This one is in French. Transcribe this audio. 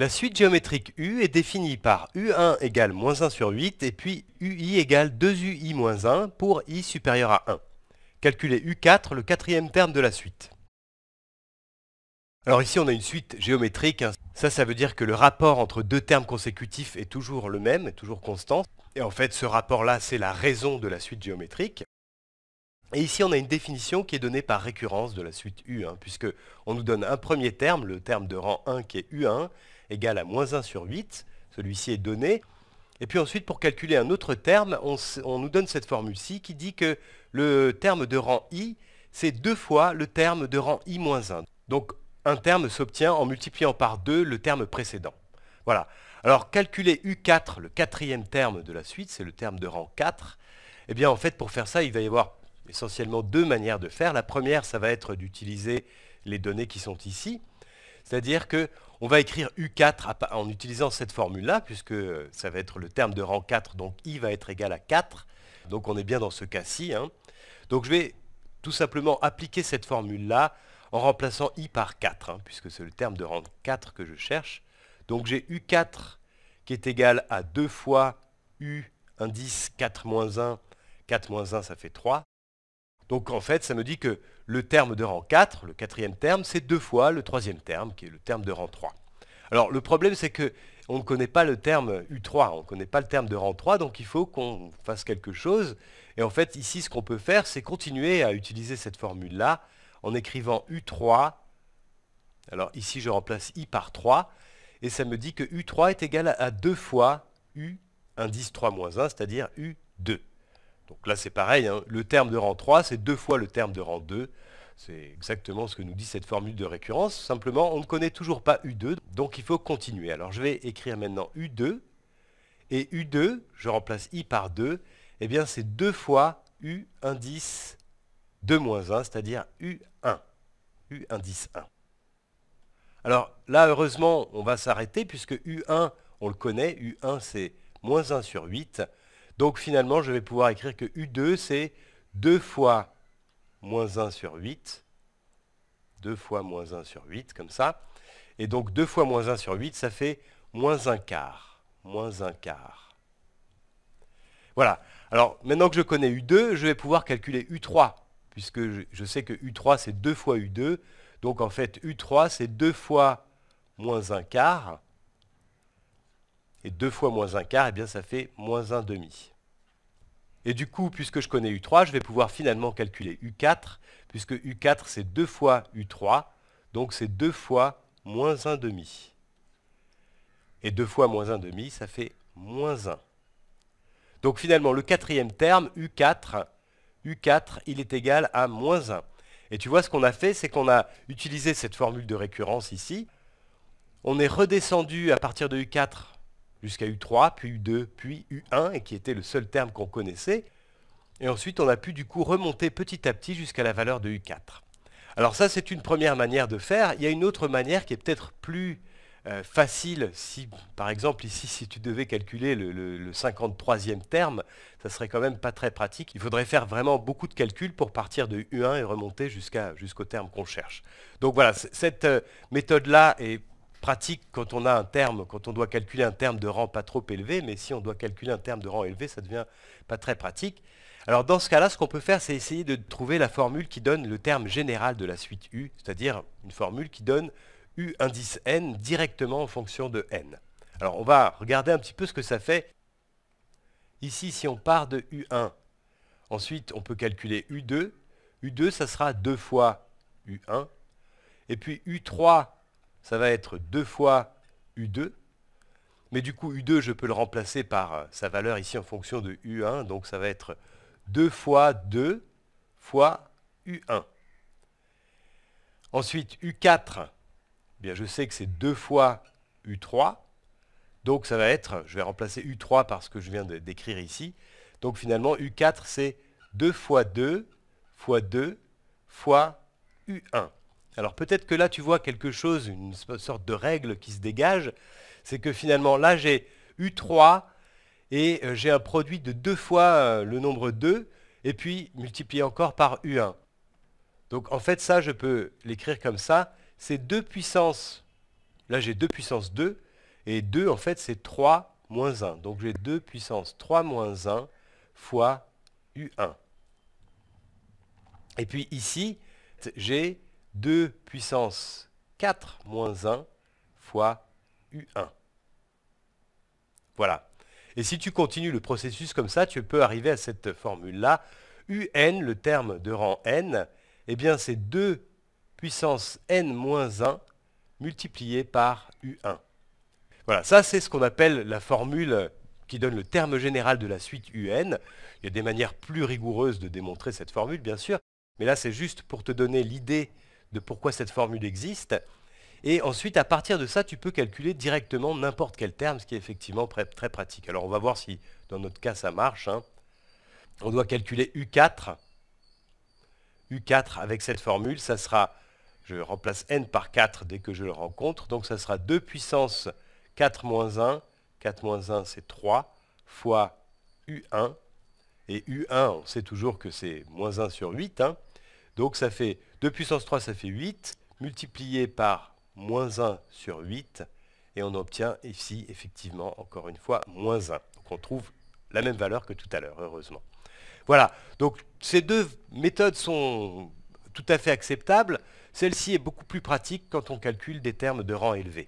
La suite géométrique U est définie par U1 égale moins 1 sur 8 et puis UI égale 2UI moins 1 pour I supérieur à 1. Calculez U4, le quatrième terme de la suite. Alors ici on a une suite géométrique, hein. ça ça veut dire que le rapport entre deux termes consécutifs est toujours le même, est toujours constant. Et en fait ce rapport là c'est la raison de la suite géométrique. Et ici, on a une définition qui est donnée par récurrence de la suite U, 1 puisque on nous donne un premier terme, le terme de rang 1 qui est U1, égal à moins 1 sur 8, celui-ci est donné. Et puis ensuite, pour calculer un autre terme, on, nous donne cette formule-ci qui dit que le terme de rang i, c'est deux fois le terme de rang i-1. moins Donc un terme s'obtient en multipliant par 2 le terme précédent. Voilà. Alors calculer U4, le quatrième terme de la suite, c'est le terme de rang 4. Eh bien en fait pour faire ça, il va y avoir essentiellement deux manières de faire. La première, ça va être d'utiliser les données qui sont ici. C'est-à-dire que on va écrire U4 en utilisant cette formule-là, puisque ça va être le terme de rang 4, donc I va être égal à 4. Donc on est bien dans ce cas-ci. Hein. Donc je vais tout simplement appliquer cette formule-là en remplaçant I par 4, hein, puisque c'est le terme de rang 4 que je cherche. Donc j'ai U4 qui est égal à 2 fois U indice 4 moins 1. 4 moins 1, ça fait 3. Donc en fait, ça me dit que le terme de rang 4, le quatrième terme, c'est deux fois le troisième terme, qui est le terme de rang 3. Alors le problème, c'est que on ne connaît pas le terme U3, on ne connaît pas le terme de rang 3, donc il faut qu'on fasse quelque chose. Et en fait, ici, ce qu'on peut faire, c'est continuer à utiliser cette formule-là en écrivant U3. Alors ici, je remplace I par 3, et ça me dit que U3 est égal à deux fois U indice 3-1, moins c'est-à-dire U2. Donc là, c'est pareil. Hein. Le terme de rang 3, c'est deux fois le terme de rang 2. C'est exactement ce que nous dit cette formule de récurrence. Simplement, on ne connaît toujours pas U2, donc il faut continuer. Alors je vais écrire maintenant U2. Et U2, je remplace I par 2. et eh bien, c'est deux fois U indice 2 moins 1, c'est-à-dire U1. U indice 1. Alors là, heureusement, on va s'arrêter puisque U1, on le connaît. U1, c'est moins 1 sur 8. Donc finalement, je vais pouvoir écrire que U2, c'est 2 fois moins 1 sur 8. 2 fois moins 1 sur 8, comme ça. Et donc 2 fois moins 1 sur 8, ça fait moins 1 quart. 1 quart. Voilà. Alors maintenant que je connais U2, je vais pouvoir calculer U3, puisque je, sais que U3, c'est 2 fois U2. Donc en fait, U3, c'est 2 fois moins 1 quart. Et 2 fois moins 1 quart, eh bien, ça fait moins 1 demi. Et du coup, puisque je connais U3, je vais pouvoir finalement calculer U4, puisque U4 c'est 2 fois U3, donc c'est 2 fois moins 1,5. Et 2 fois moins 1,5, ça fait moins 1. Donc finalement, le quatrième terme, U4, U4, il est égal à moins 1. Et tu vois, ce qu'on a fait, c'est qu'on a utilisé cette formule de récurrence ici. On est redescendu à partir de U4 jusqu'à U3, puis U2, puis U1, et qui était le seul terme qu'on connaissait. Et ensuite, on a pu du coup remonter petit à petit jusqu'à la valeur de U4. Alors ça, c'est une première manière de faire. Il y a une autre manière qui est peut-être plus euh, facile. Si, par exemple, ici, si tu devais calculer le, 53e terme, ça serait quand même pas très pratique. Il faudrait faire vraiment beaucoup de calculs pour partir de U1 et remonter jusqu'au terme qu'on cherche. Donc voilà, cette euh, méthode-là est pratique quand on a un terme, quand on doit calculer un terme de rang pas trop élevé, mais si on doit calculer un terme de rang élevé, ça devient pas très pratique. Alors dans ce cas-là, ce qu'on peut faire, c'est essayer de trouver la formule qui donne le terme général de la suite U, c'est-à-dire une formule qui donne U indice n directement en fonction de n. Alors on va regarder un petit peu ce que ça fait. Ici, si on part de U1, ensuite on peut calculer U2. U2, ça sera 2 fois U1. Et puis U3, ça va être 2 fois U2. Mais du coup, U2, je peux le remplacer par euh, sa valeur ici en fonction de U1. Donc ça va être 2 fois 2 fois U1. Ensuite, U4, eh bien, je sais que c'est 2 fois U3. Donc ça va être, je vais remplacer U3 par ce que je viens d'écrire ici. Donc finalement, U4, c'est 2 fois 2 fois 2 fois U1. Alors peut-être que là, tu vois quelque chose, une sorte de règle qui se dégage, c'est que finalement, là, j'ai U3 et euh, j'ai un produit de deux fois euh, le nombre 2, et puis multiplié encore par U1. Donc en fait, ça, je peux l'écrire comme ça, c'est 2 puissance, là j'ai 2 puissance 2, et 2, en fait, c'est 3 moins 1. Donc j'ai 2 puissance 3 moins 1 fois U1. Et puis ici, j'ai 2 puissance 4 moins 1 fois U1. Voilà. Et si tu continues le processus comme ça, tu peux arriver à cette formule-là. UN, le terme de rang n, eh bien c'est 2 puissance n moins 1 multiplié par U1. Voilà, ça c'est ce qu'on appelle la formule qui donne le terme général de la suite UN. Il y a des manières plus rigoureuses de démontrer cette formule, bien sûr, mais là c'est juste pour te donner l'idée de pourquoi cette formule existe. Et ensuite, à partir de ça, tu peux calculer directement n'importe quel terme, ce qui est effectivement très pratique. Alors, on va voir si, dans notre cas, ça marche. Hein. On doit calculer U4. U4 avec cette formule, ça sera, je remplace n par 4 dès que je le rencontre, donc ça sera 2 puissance 4 moins 1, 4 moins 1 c'est 3, fois U1, et U1 on sait toujours que c'est moins 1 sur 8, hein. donc ça fait 2 puissance 3, ça fait 8, multiplié par moins 1 sur 8, et on obtient ici, effectivement, encore une fois, moins 1. Donc on trouve la même valeur que tout à l'heure, heureusement. Voilà, donc ces deux méthodes sont tout à fait acceptables. Celle-ci est beaucoup plus pratique quand on calcule des termes de rang élevé.